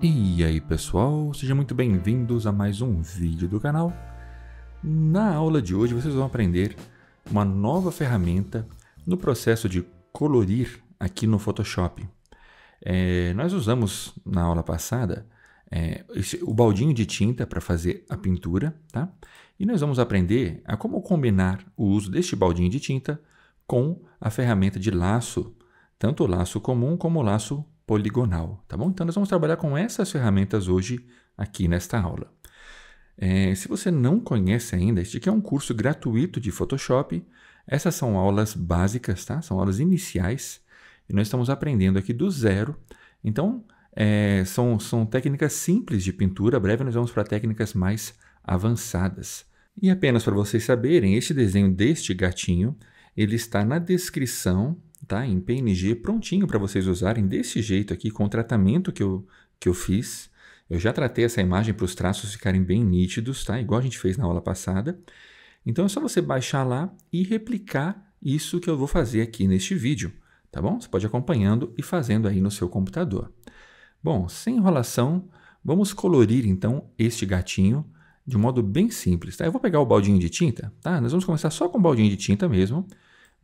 E aí pessoal, sejam muito bem-vindos a mais um vídeo do canal. Na aula de hoje vocês vão aprender uma nova ferramenta no processo de colorir aqui no Photoshop. É, nós usamos na aula passada é, esse, o baldinho de tinta para fazer a pintura, tá? E nós vamos aprender a como combinar o uso deste baldinho de tinta com a ferramenta de laço, tanto o laço comum como o laço poligonal, tá bom? Então, nós vamos trabalhar com essas ferramentas hoje aqui nesta aula. É, se você não conhece ainda, este aqui é um curso gratuito de Photoshop. Essas são aulas básicas, tá? São aulas iniciais e nós estamos aprendendo aqui do zero. Então, é, são, são técnicas simples de pintura. Breve nós vamos para técnicas mais avançadas. E apenas para vocês saberem, este desenho deste gatinho, ele está na descrição tá? Em PNG prontinho para vocês usarem desse jeito aqui com o tratamento que eu, que eu fiz. Eu já tratei essa imagem para os traços ficarem bem nítidos, tá? Igual a gente fez na aula passada. Então é só você baixar lá e replicar isso que eu vou fazer aqui neste vídeo, tá bom? Você pode ir acompanhando e fazendo aí no seu computador. Bom, sem enrolação, vamos colorir então este gatinho de um modo bem simples, tá? Eu vou pegar o baldinho de tinta, tá? Nós vamos começar só com o baldinho de tinta mesmo.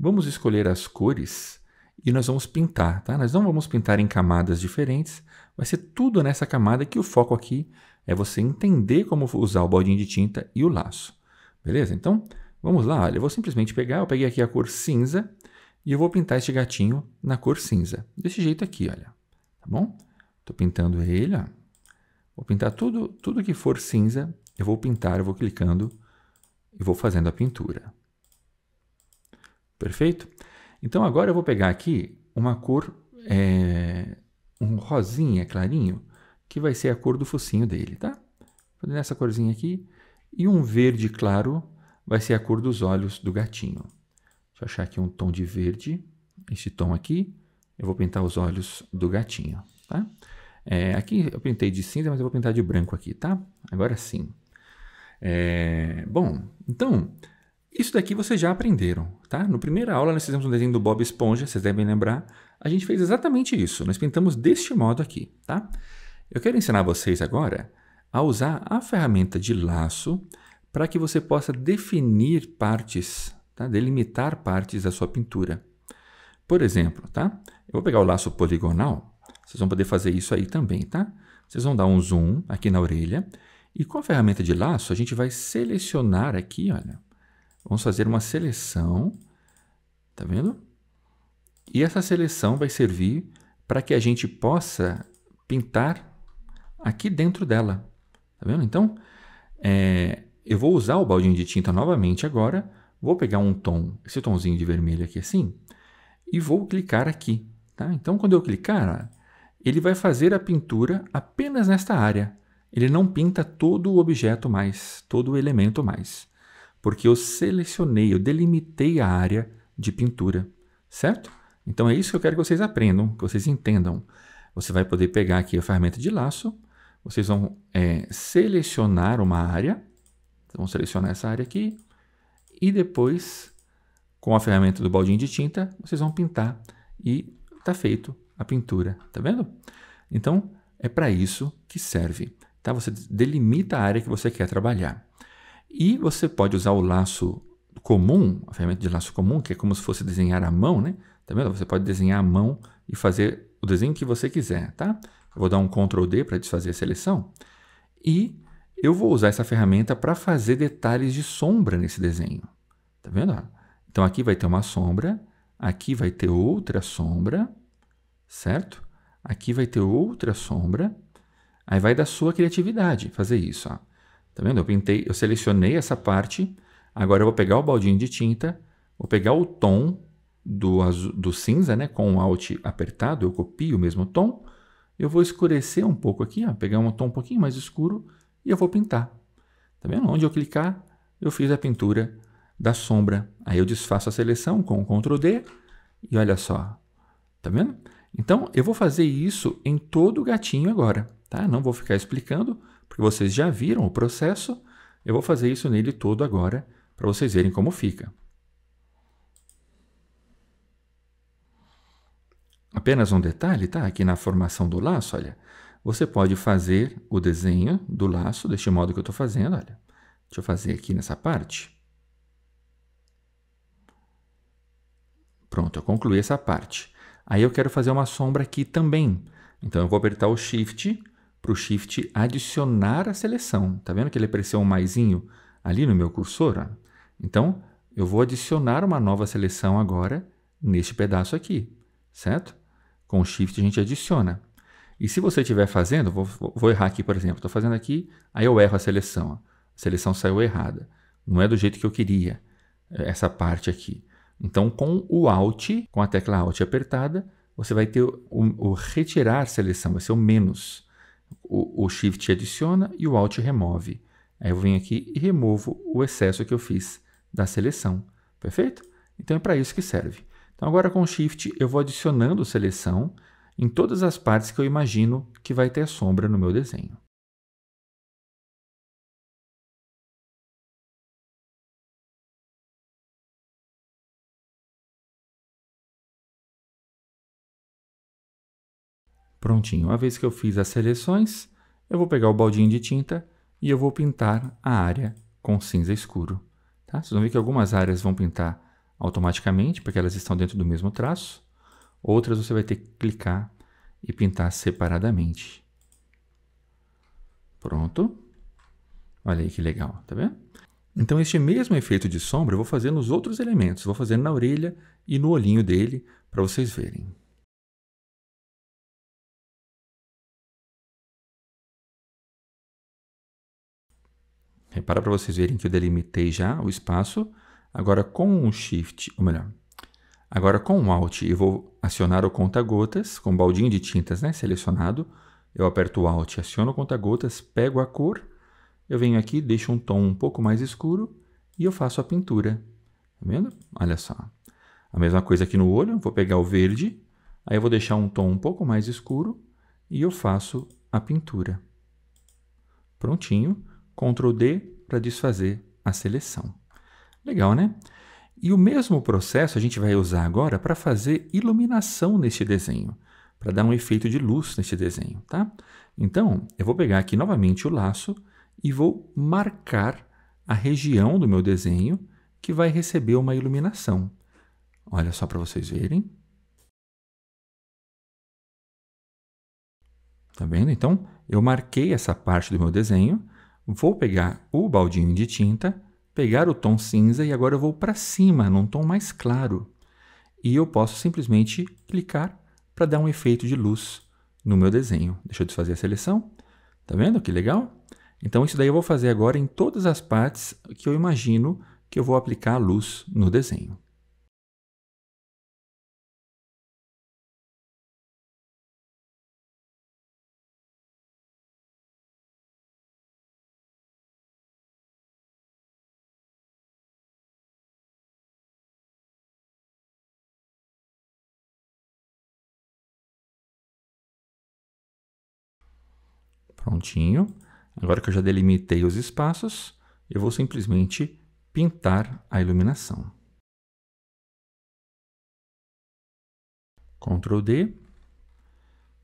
Vamos escolher as cores e nós vamos pintar, tá? Nós não vamos pintar em camadas diferentes, vai ser tudo nessa camada que o foco aqui é você entender como usar o baldinho de tinta e o laço. Beleza? Então, vamos lá. Olha, eu vou simplesmente pegar, eu peguei aqui a cor cinza e eu vou pintar este gatinho na cor cinza. Desse jeito aqui, olha. Tá bom? Estou pintando ele, ó. Vou pintar tudo, tudo que for cinza, eu vou pintar, eu vou clicando e vou fazendo a pintura. Perfeito? Então agora eu vou pegar aqui uma cor, é, um rosinha clarinho, que vai ser a cor do focinho dele, tá? Vou nessa corzinha aqui. E um verde claro vai ser a cor dos olhos do gatinho. Deixa eu achar aqui um tom de verde, esse tom aqui. Eu vou pintar os olhos do gatinho, tá? É, aqui eu pintei de cinza, mas eu vou pintar de branco aqui, tá? Agora sim. É, bom, então isso daqui vocês já aprenderam, tá? No primeira aula nós fizemos um desenho do Bob Esponja, vocês devem lembrar. A gente fez exatamente isso, nós pintamos deste modo aqui, tá? Eu quero ensinar vocês agora a usar a ferramenta de laço para que você possa definir partes, tá? delimitar partes da sua pintura. Por exemplo, tá? Eu vou pegar o laço poligonal, vocês vão poder fazer isso aí também, tá? Vocês vão dar um zoom aqui na orelha e com a ferramenta de laço a gente vai selecionar aqui, olha, Vamos fazer uma seleção, tá vendo? E essa seleção vai servir para que a gente possa pintar aqui dentro dela, tá vendo? Então, é, eu vou usar o baldinho de tinta novamente agora, vou pegar um tom, esse tomzinho de vermelho aqui assim, e vou clicar aqui, tá? Então, quando eu clicar, ele vai fazer a pintura apenas nesta área. Ele não pinta todo o objeto mais, todo o elemento mais porque eu selecionei, eu delimitei a área de pintura, certo? Então é isso que eu quero que vocês aprendam, que vocês entendam. Você vai poder pegar aqui a ferramenta de laço, vocês vão é, selecionar uma área, vão selecionar essa área aqui, e depois, com a ferramenta do baldinho de tinta, vocês vão pintar e está feito a pintura, tá vendo? Então, é para isso que serve, tá? Você delimita a área que você quer trabalhar. E você pode usar o laço comum, a ferramenta de laço comum, que é como se fosse desenhar à mão, né? Tá vendo? Você pode desenhar à mão e fazer o desenho que você quiser, tá? Eu vou dar um Ctrl D para desfazer a seleção. E eu vou usar essa ferramenta para fazer detalhes de sombra nesse desenho. Tá vendo? Então aqui vai ter uma sombra, aqui vai ter outra sombra, certo? Aqui vai ter outra sombra. Aí vai da sua criatividade fazer isso. Ó. Tá vendo? Eu pintei, eu selecionei essa parte. Agora eu vou pegar o baldinho de tinta, vou pegar o tom do, azul, do cinza, né? Com o Alt apertado, eu copio o mesmo tom. Eu vou escurecer um pouco aqui, ó, pegar um tom um pouquinho mais escuro e eu vou pintar. Tá vendo? Onde eu clicar, eu fiz a pintura da sombra. Aí eu desfaço a seleção com o Ctrl D e olha só. Tá vendo? Então, eu vou fazer isso em todo o gatinho agora, tá? Não vou ficar explicando, porque vocês já viram o processo, eu vou fazer isso nele todo agora para vocês verem como fica. Apenas um detalhe, tá? Aqui na formação do laço, olha, você pode fazer o desenho do laço deste modo que eu estou fazendo, olha. Deixa eu fazer aqui nessa parte. Pronto, eu concluí essa parte. Aí eu quero fazer uma sombra aqui também. Então eu vou apertar o Shift, para o shift adicionar a seleção. Tá vendo que ele apareceu um maisinho ali no meu cursor? Então, eu vou adicionar uma nova seleção agora neste pedaço aqui, certo? Com o shift a gente adiciona. E se você estiver fazendo, vou, vou, errar aqui, por exemplo, estou fazendo aqui, aí eu erro a seleção. A seleção saiu errada. Não é do jeito que eu queria é, essa parte aqui. Então, com o Alt, com a tecla Alt apertada, você vai ter o, o, o retirar seleção, vai ser o menos o, o Shift adiciona e o Alt remove. Aí eu venho aqui e removo o excesso que eu fiz da seleção, perfeito? Então é para isso que serve. Então agora com o Shift eu vou adicionando seleção em todas as partes que eu imagino que vai ter sombra no meu desenho. Prontinho, Uma vez que eu fiz as seleções, eu vou pegar o baldinho de tinta e eu vou pintar a área com cinza escuro. Tá? Vocês vão ver que algumas áreas vão pintar automaticamente, porque elas estão dentro do mesmo traço. Outras você vai ter que clicar e pintar separadamente. Pronto. Olha aí que legal, tá vendo? Então, este mesmo efeito de sombra eu vou fazer nos outros elementos. Vou fazer na orelha e no olhinho dele para vocês verem. Repara para vocês verem que eu delimitei já o espaço. Agora com o Shift, ou melhor, agora com o Alt eu vou acionar o conta-gotas com baldinho de tintas né, selecionado. Eu aperto o Alt, aciono o conta-gotas, pego a cor, eu venho aqui, deixo um tom um pouco mais escuro e eu faço a pintura. Tá vendo? Olha só. A mesma coisa aqui no olho, vou pegar o verde, aí eu vou deixar um tom um pouco mais escuro e eu faço a pintura. Prontinho. Ctrl D para desfazer a seleção. Legal, né? E o mesmo processo a gente vai usar agora para fazer iluminação neste desenho, para dar um efeito de luz neste desenho, tá? Então, eu vou pegar aqui novamente o laço e vou marcar a região do meu desenho que vai receber uma iluminação. Olha só para vocês verem. Tá vendo? Então, eu marquei essa parte do meu desenho Vou pegar o baldinho de tinta, pegar o tom cinza e agora eu vou para cima, num tom mais claro. E eu posso simplesmente clicar para dar um efeito de luz no meu desenho. Deixa eu desfazer a seleção. Tá vendo que legal? Então isso daí eu vou fazer agora em todas as partes que eu imagino que eu vou aplicar a luz no desenho. Prontinho. Agora que eu já delimitei os espaços, eu vou simplesmente pintar a iluminação. Ctrl D.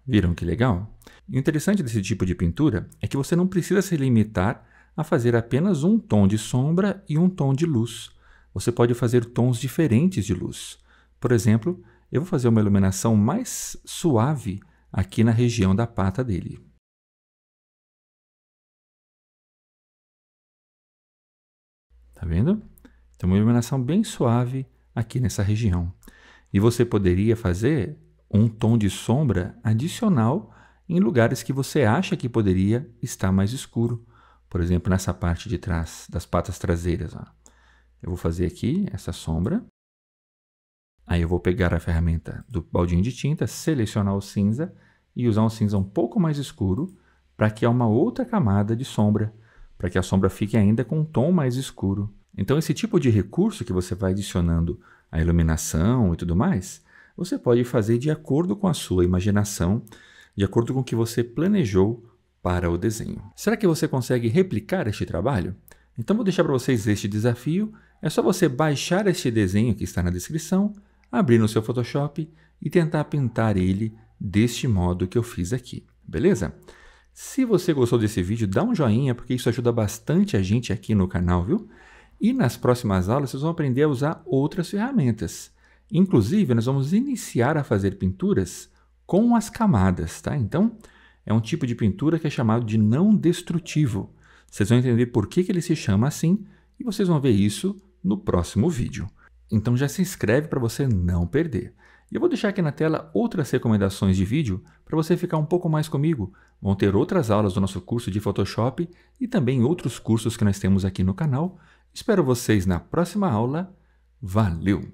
Viram que legal? O interessante desse tipo de pintura é que você não precisa se limitar a fazer apenas um tom de sombra e um tom de luz. Você pode fazer tons diferentes de luz. Por exemplo, eu vou fazer uma iluminação mais suave aqui na região da pata dele. Tá vendo? Então, uma iluminação bem suave aqui nessa região. E você poderia fazer um tom de sombra adicional em lugares que você acha que poderia estar mais escuro. Por exemplo, nessa parte de trás das patas traseiras. Ó. Eu vou fazer aqui essa sombra. Aí eu vou pegar a ferramenta do baldinho de tinta, selecionar o cinza e usar um cinza um pouco mais escuro para criar uma outra camada de sombra para que a sombra fique ainda com um tom mais escuro. Então, esse tipo de recurso que você vai adicionando à iluminação e tudo mais, você pode fazer de acordo com a sua imaginação, de acordo com o que você planejou para o desenho. Será que você consegue replicar este trabalho? Então vou deixar para vocês este desafio. É só você baixar este desenho que está na descrição, abrir no seu Photoshop e tentar pintar ele deste modo que eu fiz aqui, beleza? Se você gostou desse vídeo, dá um joinha, porque isso ajuda bastante a gente aqui no canal, viu? E nas próximas aulas vocês vão aprender a usar outras ferramentas. Inclusive, nós vamos iniciar a fazer pinturas com as camadas, tá? Então, é um tipo de pintura que é chamado de não destrutivo. Vocês vão entender por que, que ele se chama assim e vocês vão ver isso no próximo vídeo. Então já se inscreve para você não perder. E eu vou deixar aqui na tela outras recomendações de vídeo para você ficar um pouco mais comigo. Vão ter outras aulas do nosso curso de Photoshop e também outros cursos que nós temos aqui no canal. Espero vocês na próxima aula. Valeu!